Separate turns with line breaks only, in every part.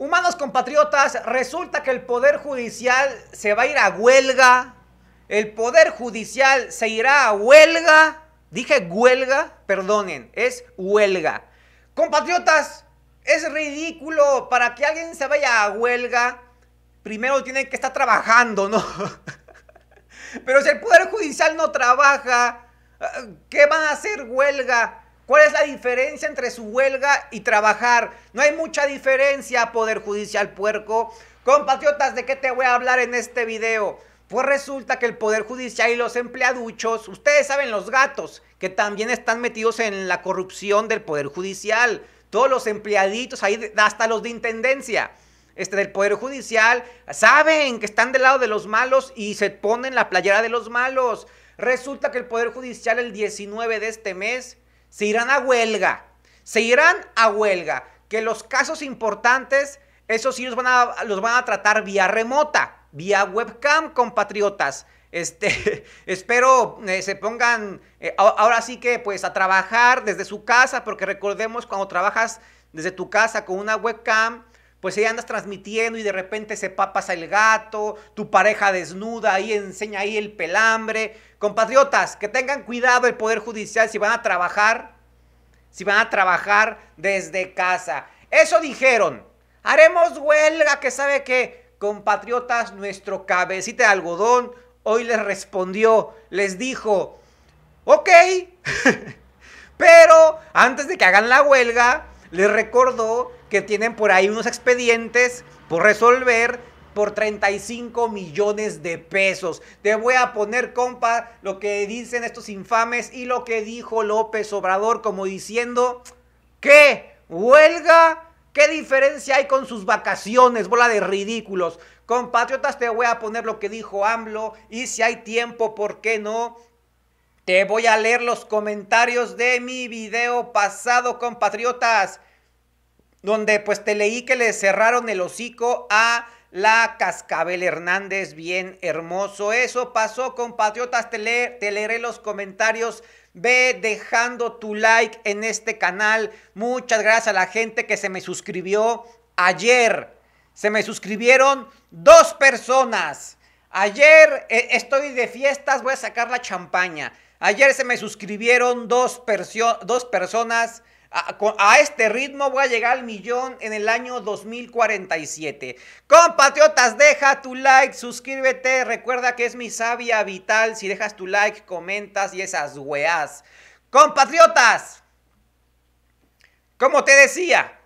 Humanos compatriotas, resulta que el Poder Judicial se va a ir a huelga. El Poder Judicial se irá a huelga. Dije huelga, perdonen, es huelga. Compatriotas, es ridículo. Para que alguien se vaya a huelga, primero tienen que estar trabajando, ¿no? Pero si el Poder Judicial no trabaja, ¿qué van a hacer huelga? ¿Cuál es la diferencia entre su huelga y trabajar? No hay mucha diferencia, Poder Judicial Puerco. Compatriotas, ¿de qué te voy a hablar en este video? Pues resulta que el Poder Judicial y los empleaduchos, ustedes saben los gatos, que también están metidos en la corrupción del Poder Judicial. Todos los empleaditos, ahí hasta los de intendencia este, del Poder Judicial, saben que están del lado de los malos y se ponen la playera de los malos. Resulta que el Poder Judicial el 19 de este mes se irán a huelga, se irán a huelga, que los casos importantes, esos sí los van a, los van a tratar vía remota, vía webcam, compatriotas. Este, espero eh, se pongan eh, ahora sí que pues a trabajar desde su casa, porque recordemos cuando trabajas desde tu casa con una webcam, pues ahí andas transmitiendo y de repente se papas el gato, tu pareja desnuda, ahí enseña ahí el pelambre. Compatriotas, que tengan cuidado el Poder Judicial si van a trabajar, si van a trabajar desde casa. Eso dijeron, haremos huelga, que sabe que, compatriotas, nuestro cabecita de algodón hoy les respondió, les dijo, ok, pero antes de que hagan la huelga, les recordó que tienen por ahí unos expedientes por resolver por 35 millones de pesos. Te voy a poner, compa, lo que dicen estos infames y lo que dijo López Obrador como diciendo, ¿qué? ¿Huelga? ¿Qué diferencia hay con sus vacaciones? Bola de ridículos. Compatriotas, te voy a poner lo que dijo AMLO y si hay tiempo, ¿por qué no? Te voy a leer los comentarios de mi video pasado, compatriotas donde pues te leí que le cerraron el hocico a la Cascabel Hernández, bien hermoso. Eso pasó, compatriotas. Te, te leeré los comentarios. Ve dejando tu like en este canal. Muchas gracias a la gente que se me suscribió ayer. Se me suscribieron dos personas. Ayer eh, estoy de fiestas, voy a sacar la champaña. Ayer se me suscribieron dos, dos personas. A, este ritmo voy a llegar al millón en el año 2047. Compatriotas, deja tu like, suscríbete, recuerda que es mi sabia vital. Si dejas tu like, comentas y esas weas Compatriotas, como te decía,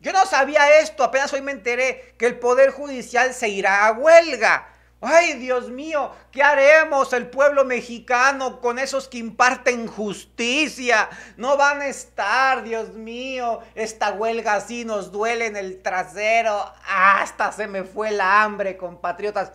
yo no sabía esto, apenas hoy me enteré que el Poder Judicial se irá a huelga. Ay, Dios mío, ¿qué haremos el pueblo mexicano con esos que imparten justicia? No van a estar, Dios mío. Esta huelga así nos duele en el trasero. Hasta se me fue la hambre, compatriotas.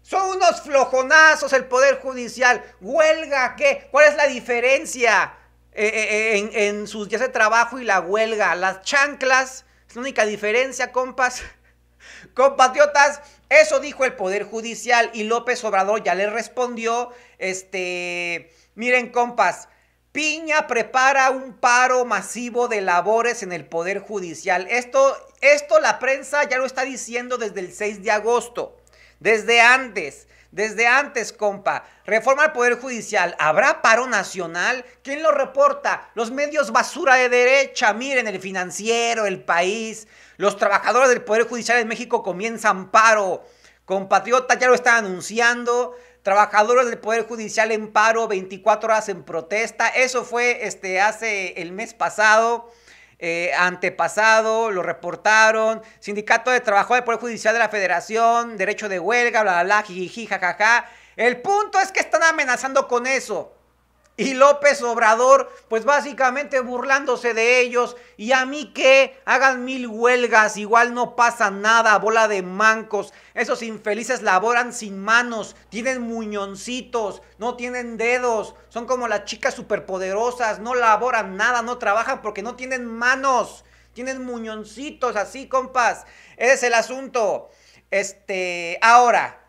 Son unos flojonazos el Poder Judicial. ¿Huelga qué? ¿Cuál es la diferencia eh, eh, eh, en, sus días de trabajo y la huelga? Las chanclas, es la única diferencia, compas. Compatriotas eso dijo el Poder Judicial y López Obrador ya le respondió, este, miren compas, Piña prepara un paro masivo de labores en el Poder Judicial. Esto, esto la prensa ya lo está diciendo desde el 6 de agosto, desde antes. Desde antes, compa. Reforma al Poder Judicial. ¿Habrá paro nacional? ¿Quién lo reporta? Los medios basura de derecha. Miren, el financiero, el país. Los trabajadores del Poder Judicial en México comienzan paro. Compatriota ya lo está anunciando. Trabajadores del Poder Judicial en paro, 24 horas en protesta. Eso fue este, hace el mes pasado. Eh, antepasado, lo reportaron, Sindicato de Trabajo del Poder Judicial de la Federación, derecho de huelga, bla, bla, bla, jiji, jajaja. El punto es que están amenazando con eso. Y López Obrador, pues básicamente burlándose de ellos. Y a mí que hagan mil huelgas, igual no pasa nada, bola de mancos. Esos infelices laboran sin manos, tienen muñoncitos, no tienen dedos. Son como las chicas superpoderosas, no laboran nada, no trabajan porque no tienen manos. Tienen muñoncitos así, compas. Ese es el asunto. Este, ahora,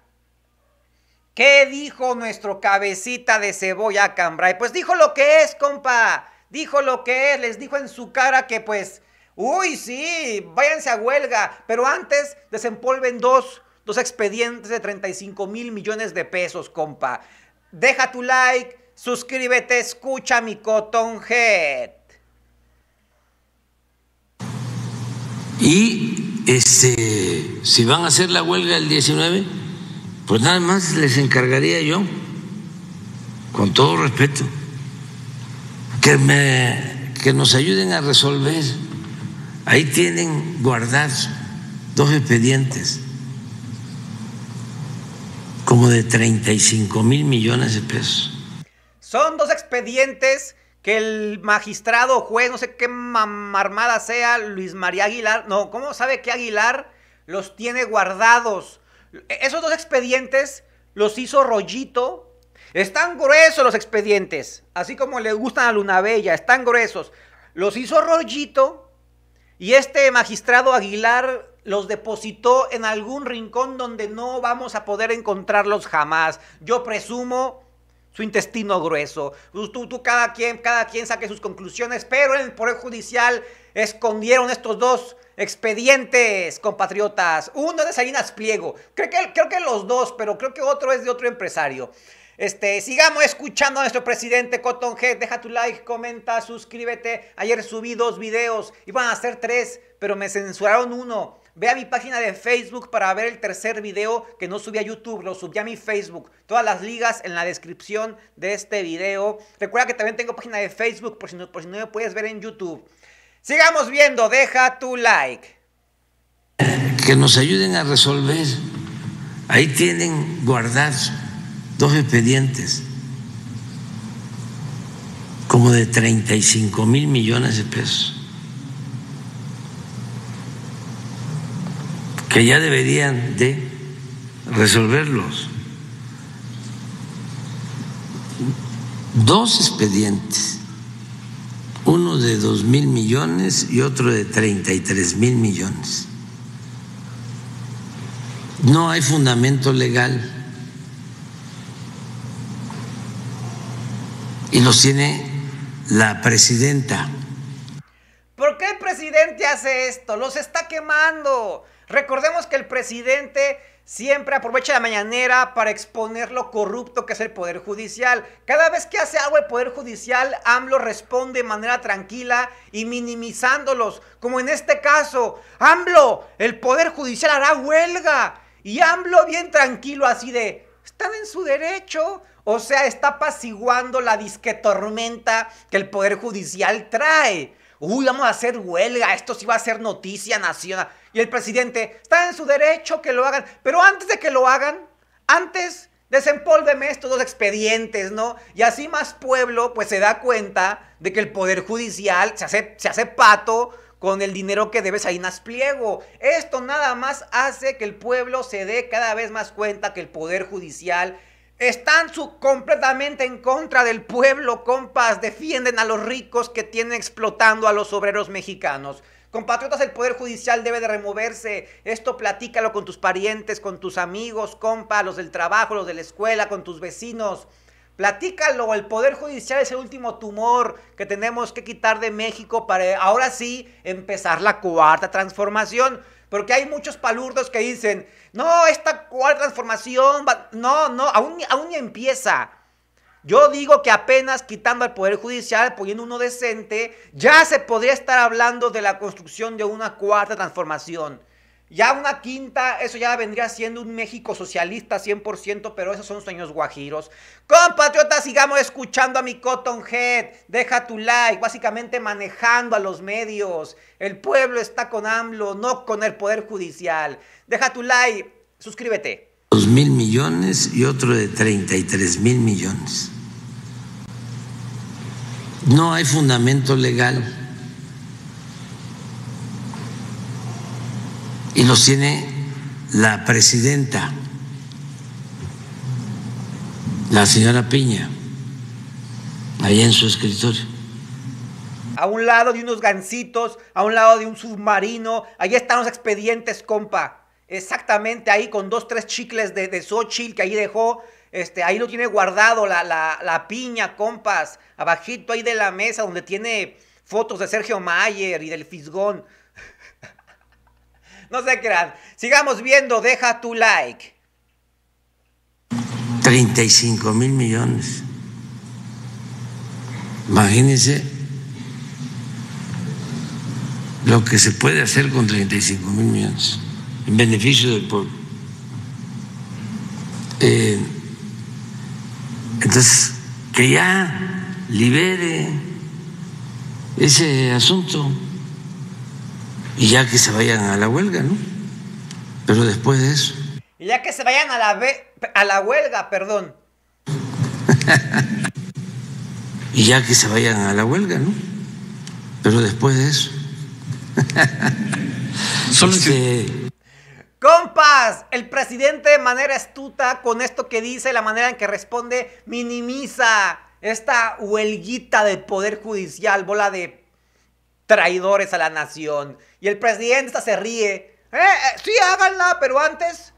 ¿Qué dijo nuestro cabecita de cebolla Cambrai? Pues dijo lo que es, compa. Dijo lo que es, les dijo en su cara que pues, uy, sí, váyanse a huelga, pero antes desempolven dos, dos expedientes de 35 mil millones de pesos, compa. Deja tu like, suscríbete, escucha mi Cotton Head.
Y este, si van a hacer la huelga el 19 pues nada más les encargaría yo, con todo respeto, que, me, que nos ayuden a resolver. Ahí tienen guardados dos expedientes, como de 35 mil millones de pesos.
Son dos expedientes que el magistrado juez, no sé qué armada sea, Luis María Aguilar, no, ¿cómo sabe que Aguilar los tiene guardados? Esos dos expedientes los hizo Rollito. Están gruesos los expedientes, así como le gustan a Luna Bella, están gruesos. Los hizo Rollito y este magistrado Aguilar los depositó en algún rincón donde no vamos a poder encontrarlos jamás. Yo presumo su intestino grueso. Pues tú, tú, cada, quien, cada quien saque sus conclusiones, pero en el Poder Judicial escondieron estos dos expedientes, compatriotas. Uno es de Salinas Pliego, creo que, creo que los dos, pero creo que otro es de otro empresario. Este, sigamos escuchando a nuestro presidente Cotton Deja tu like, comenta, suscríbete. Ayer subí dos videos, iban a hacer tres, pero me censuraron uno. Ve a mi página de Facebook para ver el tercer video que no subí a YouTube, lo subí a mi Facebook. Todas las ligas en la descripción de este video. Recuerda que también tengo página de Facebook por si no, por si no me puedes ver en YouTube. Sigamos viendo, deja tu like.
Que nos ayuden a resolver. Ahí tienen guardados dos expedientes como de 35 mil millones de pesos. que ya deberían de resolverlos. Dos expedientes, uno de dos mil millones y otro de 33 mil millones. No hay fundamento legal y los tiene la presidenta
presidente hace esto, los está quemando. Recordemos que el presidente siempre aprovecha la mañanera para exponer lo corrupto que es el Poder Judicial. Cada vez que hace algo el Poder Judicial, AMLO responde de manera tranquila y minimizándolos. Como en este caso, AMLO, el Poder Judicial hará huelga. Y AMLO bien tranquilo así de, están en su derecho. O sea, está apaciguando la disque tormenta que el Poder Judicial trae uy, vamos a hacer huelga, esto sí va a ser noticia nacional. Y el presidente, está en su derecho que lo hagan, pero antes de que lo hagan, antes desempólveme estos dos expedientes, ¿no? Y así más pueblo, pues se da cuenta de que el Poder Judicial se hace, pato con el dinero que debes a en Pliego. Esto nada más hace que el pueblo se dé cada vez más cuenta que el Poder Judicial están completamente en contra del pueblo, compas. Defienden a los ricos que tienen explotando a los obreros mexicanos. Compatriotas, el Poder Judicial debe de removerse. Esto platícalo con tus parientes, con tus amigos, compas, los del trabajo, los de la escuela, con tus vecinos. Platícalo, el Poder Judicial es el último tumor que tenemos que quitar de México para ahora sí empezar la cuarta transformación. Porque hay muchos palurdos que dicen, no, esta cuarta transformación, no, no, aún, aún ni empieza. Yo digo que apenas quitando al Poder Judicial, poniendo uno decente, ya se podría estar hablando de la construcción de una cuarta transformación. Ya una quinta, eso ya vendría siendo un México socialista 100%, pero esos son sueños guajiros. Compatriotas, sigamos escuchando a mi Cotton Head. Deja tu like, básicamente manejando a los medios. El pueblo está con AMLO, no con el Poder Judicial. Deja tu like, suscríbete.
dos mil millones y otro de 33 mil millones. No hay fundamento legal y los tiene la presidenta, la señora Piña, ahí en su escritorio
a un lado de unos gancitos, a un lado de un submarino. Ahí están los expedientes, compa. Exactamente ahí, con dos, tres chicles de, de Xochitl que ahí dejó. Este, ahí lo tiene guardado la, la, la, piña, compas. Abajito ahí de la mesa donde tiene fotos de Sergio Mayer y del Fisgón no se crean. Sigamos viendo, deja tu like.
35 mil millones. Imagínense lo que se puede hacer con 35 mil millones en beneficio del pueblo. Eh, entonces, que ya libere ese asunto y ya que se vayan a la huelga, ¿no? Pero después de eso.
Y ya que se vayan a la, a la huelga, perdón.
y ya que se vayan a la huelga, ¿no? Pero después de eso. Solo este...
Compas, el presidente de manera astuta con esto que dice, la manera en que responde, minimiza esta huelguita del Poder Judicial, bola de traidores a la nación. Y el presidente se ríe. Eh, eh, sí, háganla, pero antes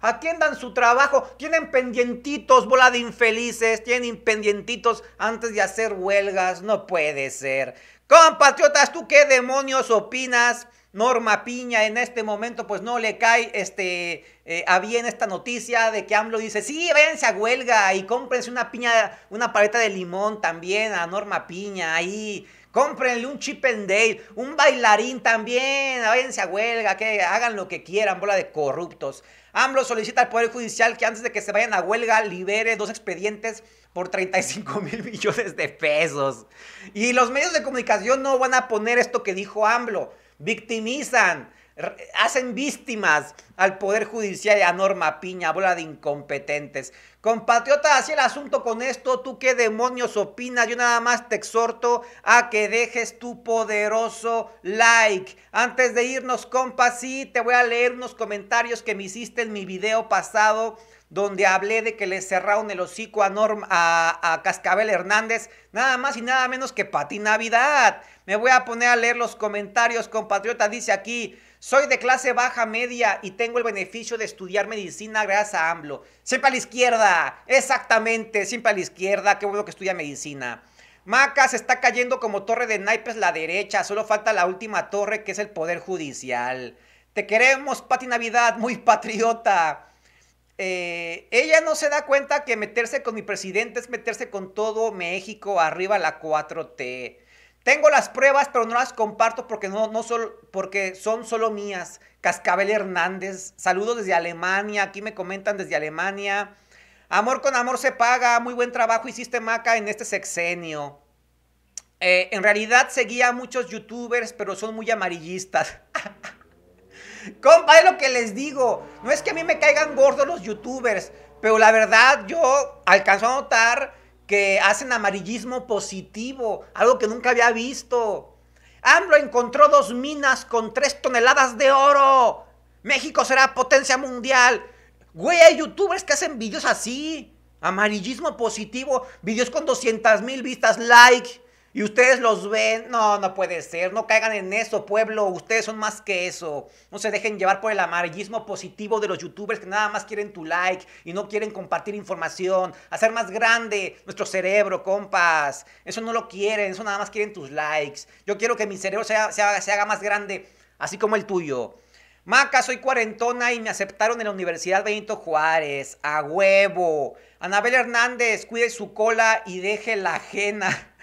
atiendan su trabajo. Tienen pendientitos, bola de infelices. Tienen pendientitos antes de hacer huelgas. No puede ser. Compatriotas, ¿tú qué demonios opinas? Norma Piña en este momento pues no le cae este, eh, a bien esta noticia de que AMLO dice, sí, váyanse a huelga y cómprense una piña, una paleta de limón también a Norma Piña ahí Cómprenle un chip and dale, un bailarín también, váyanse a huelga, que hagan lo que quieran, bola de corruptos. AMLO solicita al Poder Judicial que antes de que se vayan a huelga libere dos expedientes por 35 mil millones de pesos. Y los medios de comunicación no van a poner esto que dijo AMLO. Victimizan, hacen víctimas al Poder Judicial y a Norma Piña, bola de incompetentes. Compatriota, así el asunto con esto, ¿tú qué demonios opinas? Yo nada más te exhorto a que dejes tu poderoso like. Antes de irnos, compa, sí, te voy a leer unos comentarios que me hiciste en mi video pasado donde hablé de que le cerraron el hocico a, Norma, a, a, Cascabel Hernández, nada más y nada menos que Pati Navidad. Me voy a poner a leer los comentarios, compatriota, dice aquí, soy de clase baja media y tengo el beneficio de estudiar medicina gracias a AMLO. Siempre a la izquierda, exactamente, siempre a la izquierda, qué bueno que estudia medicina. Maca se está cayendo como torre de naipes la derecha, solo falta la última torre que es el Poder Judicial. Te queremos, Pati Navidad, muy patriota. Eh, ella no se da cuenta que meterse con mi presidente es meterse con todo México arriba la 4T. Tengo las pruebas, pero no las comparto porque, no, no porque son solo mías. Cascabel Hernández, saludos desde Alemania, aquí me comentan desde Alemania. Amor con amor se paga, muy buen trabajo hiciste Maca en este sexenio. Eh, en realidad seguía a muchos youtubers, pero son muy amarillistas. Compa, es lo que les digo. No es que a mí me caigan gordos los youtubers, pero la verdad yo alcanzo a notar que hacen amarillismo positivo, algo que nunca había visto. AMLO encontró dos minas con tres toneladas de oro. México será potencia mundial. Güey, hay youtubers que hacen videos así. Amarillismo positivo, videos con 200 mil vistas, like. Y ustedes los ven, no, no puede ser, no caigan en eso, pueblo, ustedes son más que eso. No se dejen llevar por el amarillismo positivo de los youtubers que nada más quieren tu like y no quieren compartir información, hacer más grande nuestro cerebro, compas. Eso no lo quieren, eso nada más quieren tus likes. Yo quiero que mi cerebro se haga, más grande, así como el tuyo. Maca, soy cuarentona y me aceptaron en la Universidad Benito Juárez. A huevo. Anabel Hernández, cuide su cola y deje la ajena.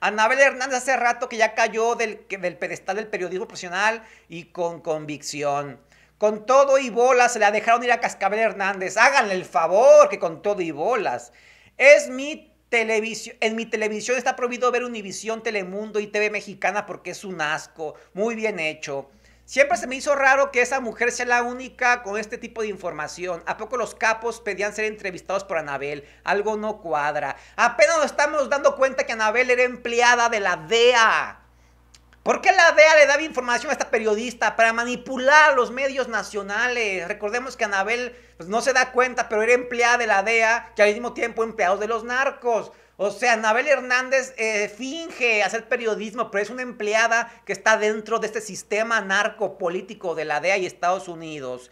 Anabel Hernández hace rato que ya cayó del, pedestal del periodismo profesional y con convicción. Con todo y bolas se la dejaron ir a Cascabel Hernández. Háganle el favor que con todo y bolas. Es mi televisión, en mi televisión está prohibido ver Univisión, Telemundo y TV Mexicana porque es un asco. Muy bien hecho. Siempre se me hizo raro que esa mujer sea la única con este tipo de información. ¿A poco los capos pedían ser entrevistados por Anabel? Algo no cuadra. Apenas nos estamos dando cuenta que Anabel era empleada de la DEA. ¿Por qué la DEA le daba información a esta periodista para manipular los medios nacionales? Recordemos que Anabel pues, no se da cuenta, pero era empleada de la DEA, que al mismo tiempo empleados de los narcos. O sea, Anabel Hernández eh, finge hacer periodismo, pero es una empleada que está dentro de este sistema narcopolítico de la DEA y Estados Unidos.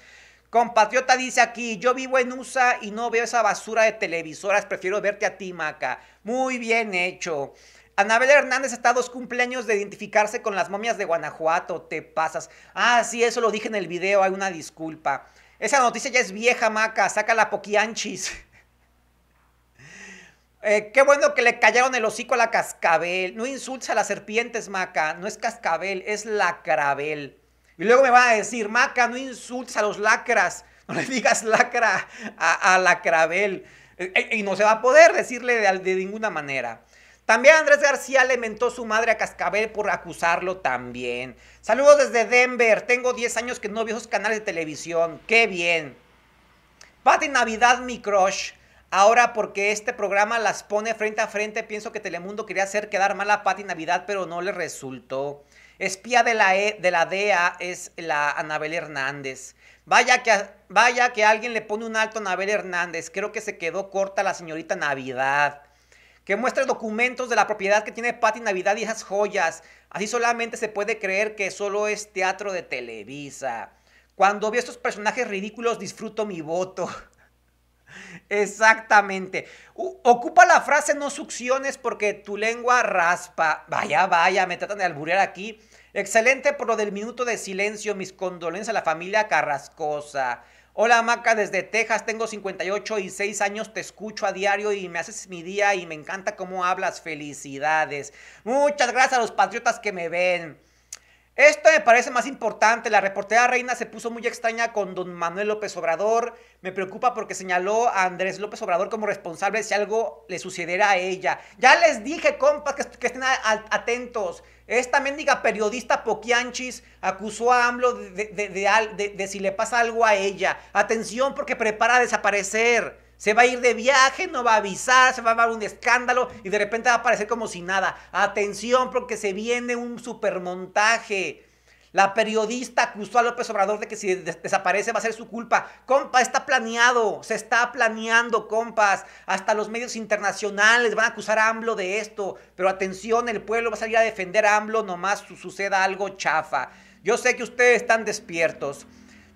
Compatriota dice aquí, yo vivo en USA y no veo esa basura de televisoras, prefiero verte a ti, Maca. Muy bien hecho. Anabel Hernández está a dos cumpleaños de identificarse con las momias de Guanajuato, te pasas. Ah, sí, eso lo dije en el video, hay una disculpa. Esa noticia ya es vieja, Maca, saca la poquianchis. Eh, qué bueno que le callaron el hocico a la cascabel. No insulta a las serpientes, Maca. No es cascabel, es lacrabel. Y luego me van a decir, Maca, no insultes a los lacras. No le digas lacra a, la lacrabel. Eh, eh, y no se va a poder decirle de, ninguna manera. También Andrés García alimentó su madre a Cascabel por acusarlo también. Saludos desde Denver. Tengo 10 años que no veo esos canales de televisión. ¡Qué bien! Pati Navidad, mi crush. Ahora, porque este programa las pone frente a frente, pienso que Telemundo quería hacer quedar mal a Pati Navidad, pero no le resultó. Espía de la, e, de la DEA es la Anabel Hernández. Vaya que, vaya que alguien le pone un alto a Anabel Hernández. Creo que se quedó corta la señorita Navidad. Que muestre documentos de la propiedad que tiene Pati Navidad y esas joyas. Así solamente se puede creer que solo es teatro de Televisa. Cuando veo estos personajes ridículos disfruto mi voto. Exactamente. ocupa la frase no succiones porque tu lengua raspa. Vaya, vaya, me tratan de alburear aquí. Excelente por lo del minuto de silencio. Mis condolencias a la familia Carrascosa. Hola Maca, desde Texas, tengo 58 y 6 años, te escucho a diario y me haces mi día y me encanta cómo hablas, felicidades. Muchas gracias a los patriotas que me ven. Esto me parece más importante, la reportera reina se puso muy extraña con don Manuel López Obrador, me preocupa porque señaló a Andrés López Obrador como responsable si algo le sucediera a ella. Ya les dije, compas, que, estén atentos. Esta mendiga periodista Poquianchis acusó a AMLO de, de, de, si le pasa algo a ella. Atención porque prepara a desaparecer. Se va a ir de viaje, no va a avisar, se va a dar un escándalo y de repente va a aparecer como si nada. Atención porque se viene un supermontaje. La periodista acusó a López Obrador de que si desaparece va a ser su culpa. Compa, está planeado, se está planeando, compas. Hasta los medios internacionales van a acusar a AMLO de esto. Pero atención, el pueblo va a salir a defender a AMLO nomás suceda algo chafa. Yo sé que ustedes están despiertos.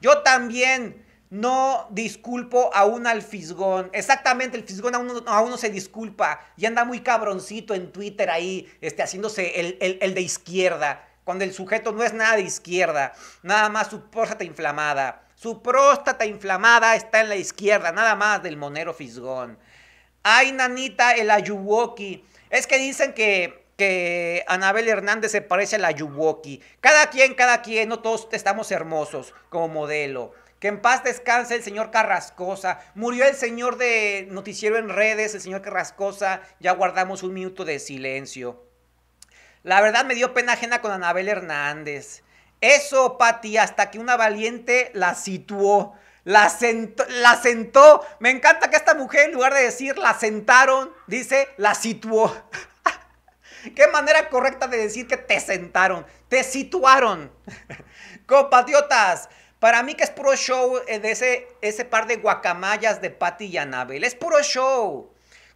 Yo también no disculpo a un al fisgón. Exactamente, el fisgón aún no se disculpa y anda muy cabroncito en Twitter ahí, este, haciéndose el de izquierda cuando el sujeto no es nada de izquierda, nada más su próstata inflamada. Su próstata inflamada está en la izquierda, nada más del monero fisgón. Ay, nanita, el ayuwoki. Es que dicen que, que Anabel Hernández se parece al ayuwoki. Cada quien, cada quien, no todos estamos hermosos como modelo. Que en paz descanse el señor Carrascosa. Murió el señor de Noticiero en Redes, el señor Carrascosa. Ya guardamos un minuto de silencio. La verdad me dio pena ajena con Anabel Hernández. Eso, Pati, hasta que una valiente la situó. La sentó, Me encanta que esta mujer, en lugar de decir la sentaron, dice la situó. Qué manera correcta de decir que te sentaron, te situaron. Compatriotas, para mí que es puro show eh, de ese, ese par de guacamayas de Pati y Anabel. Es puro show.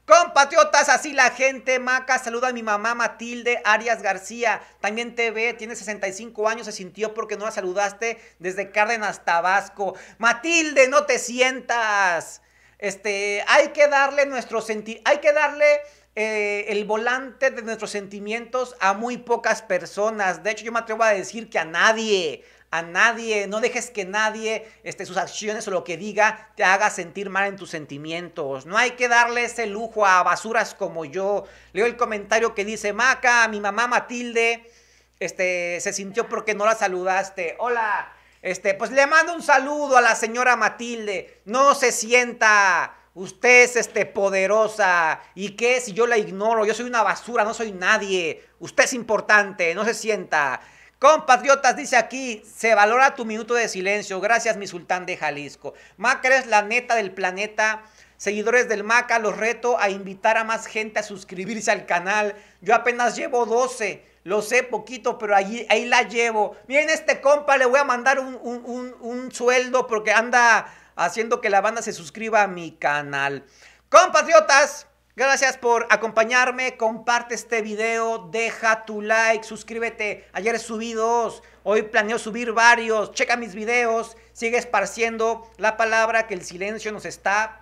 Compatriotas, así la gente, Maca, saluda a mi mamá Matilde Arias García, también TV, tiene 65 años, se sintió porque no la saludaste desde Cárdenas, Tabasco. Matilde, no te sientas. Este, hay que darle nuestro senti hay que darle eh, el volante de nuestros sentimientos a muy pocas personas. De hecho, yo me atrevo a decir que a nadie, a nadie, no dejes que nadie, esté sus acciones o lo que diga, te haga sentir mal en tus sentimientos. No hay que darle ese lujo a basuras como yo. Leo el comentario que dice, Maca, mi mamá Matilde, este, se sintió porque no la saludaste. Hola, este, pues le mando un saludo a la señora Matilde. No se sienta. Usted es este, poderosa. ¿Y qué si yo la ignoro? Yo soy una basura, no soy nadie. Usted es importante, no se sienta. Compatriotas, dice aquí, se valora tu minuto de silencio. Gracias, mi sultán de Jalisco. Maca es la neta del planeta. Seguidores del Maca, los reto a invitar a más gente a suscribirse al canal. Yo apenas llevo 12, lo sé poquito, pero ahí la llevo. Miren, este compa le voy a mandar un sueldo porque anda haciendo que la banda se suscriba a mi canal. Compatriotas, Gracias por acompañarme, comparte este video, deja tu like, suscríbete. Ayer subí dos, hoy planeo subir varios. Checa mis videos, sigue esparciendo la palabra que el silencio nos está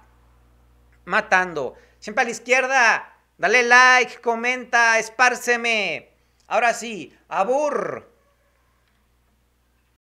matando. Siempre a la izquierda, dale like, comenta, espárceme. Ahora sí, abur.